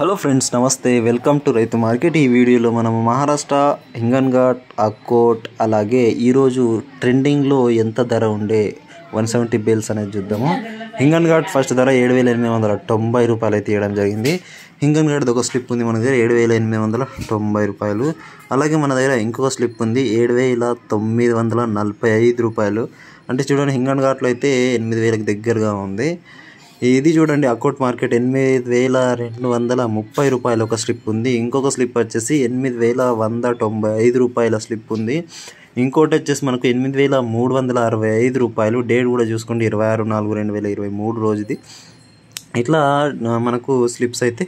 hello friends నమస్తే welcome to రైతు market ఈ వీడియోలో మనం మహారాష్ట్ర హింగన్ఘాట్ అక్కోట్ అలాగే ఈరోజు ట్రెండింగ్లో ఎంత ధర ఉండే వన్ సెవెంటీ బేల్స్ అనేది చూద్దాము హింగన్ఘాట్ ఫస్ట్ ధర ఏడు వేల ఎనిమిది వందల తొంభై రూపాయలు అయితే ఇవ్వడం జరిగింది హింగన్ఘాట్ది ఒక స్లిప్ ఉంది మన దగ్గర ఏడు వేల ఎనిమిది వందల తొంభై రూపాయలు అలాగే మన దగ్గర ఇంకొక స్లిప్ ఉంది ఏడు వేల తొమ్మిది వందల నలభై ఐదు రూపాయలు అంటే చూడండి హింగన్ఘాట్లో అయితే ఎనిమిది వేలకు దగ్గరగా ఉంది ఇది చూడండి అకౌంట్ మార్కెట్ ఎనిమిది వేల రెండు వందల ముప్పై రూపాయల ఒక స్లిప్ ఉంది ఇంకొక స్లిప్ వచ్చేసి ఎనిమిది వేల వంద తొంభై ఐదు రూపాయల స్లిప్ ఉంది ఇంకోటి వచ్చేసి మనకు ఎనిమిది వేల మూడు వందల అరవై ఐదు రూపాయలు డేట్ కూడా చూసుకోండి ఇరవై ఆరు నాలుగు రెండు వేల ఇరవై మూడు రోజుది ఇట్లా మనకు స్లిప్స్ అయితే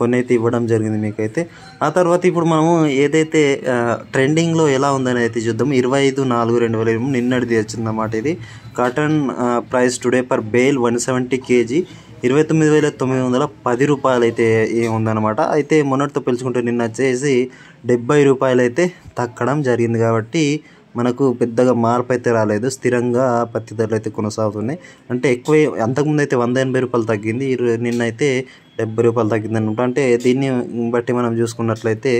కొన్ని అయితే ఇవ్వడం జరిగింది మీకైతే ఆ తర్వాత ఇప్పుడు మనము ఏదైతే ట్రెండింగ్లో ఎలా ఉందని అయితే చూద్దాం ఇరవై ఐదు నాలుగు రెండు వేల ఇరవై నిన్నటిది వచ్చిందన్నమాట ఇది cotton price today per bale one seventy KG ఇరవై తొమ్మిది వేల తొమ్మిది వందల పది రూపాయలు అయితే ఉందన్నమాట అయితే మొన్నటితో పెంచుకుంటే నిన్న వచ్చేసి డెబ్బై రూపాయలు అయితే తగ్గడం జరిగింది కాబట్టి మనకు పెద్దగా మార్పు అయితే రాలేదు స్థిరంగా పత్తి ధరలు అయితే కొనసాగుతున్నాయి అంటే ఎక్కువ అంతకుముందు అయితే వంద ఎనభై రూపాయలు తగ్గింది నిన్నైతే డెబ్బై రూపాయలు తగ్గింది అంటే దీన్ని బట్టి మనం చూసుకున్నట్లయితే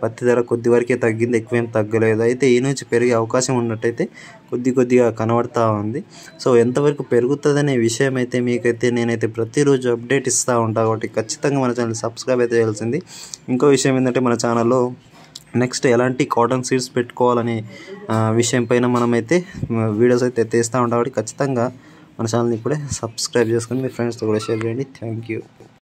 పత్తి ధర కొద్ది వరకే తగ్గింది ఎక్కువేం తగ్గలేదు అయితే ఈ నుంచి పెరిగే అవకాశం ఉన్నట్టయితే కొద్ది కొద్దిగా కనబడతా ఉంది సో ఎంతవరకు పెరుగుతుందనే విషయం అయితే మీకైతే నేనైతే ప్రతిరోజు అప్డేట్ ఇస్తూ ఉంటాను కాబట్టి ఖచ్చితంగా మన ఛానల్ సబ్స్క్రైబ్ అయితే చేయాల్సింది ఇంకో విషయం ఏంటంటే మన ఛానల్లో నెక్స్ట్ ఎలాంటి కాటన్ సీడ్స్ పెట్టుకోవాలనే విషయం పైన మనమైతే వీడియోస్ అయితే తీస్తూ ఉంటాం కాబట్టి ఖచ్చితంగా మన ఛానల్ని ఇప్పుడే సబ్స్క్రైబ్ చేసుకొని మీ ఫ్రెండ్స్తో కూడా షేర్ చేయండి థ్యాంక్ యూ